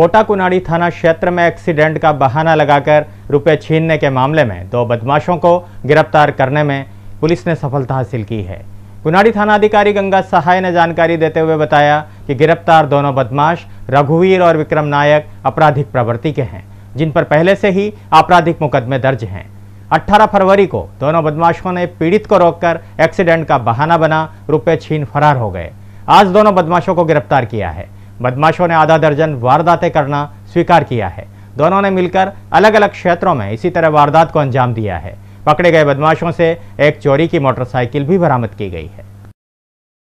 कोटा कुनाड़ी थाना क्षेत्र में एक्सीडेंट का बहाना लगाकर रुपए छीनने के मामले में दो बदमाशों को गिरफ्तार करने में पुलिस ने सफलता हासिल की है कुनाड़ी थाना अधिकारी गंगा सहाय ने जानकारी देते हुए बताया कि गिरफ्तार दोनों बदमाश रघुवीर और विक्रम नायक आपराधिक प्रवृत्ति के हैं जिन पर पहले से ही आपराधिक मुकदमे दर्ज हैं 18 फरवरी को दोनों बदमाशों ने पीड़ित को रोककर एक्सीडेंट का बहाना बना रुपए छीन फरार हो गए आज दोनों बदमाशों को गिरफ्तार किया है बदमाशों ने आधा दर्जन वारदातें करना स्वीकार किया है दोनों ने मिलकर अलग अलग क्षेत्रों में इसी तरह वारदात को अंजाम दिया है पकड़े गए बदमाशों से एक चोरी की मोटरसाइकिल भी बरामद की गई है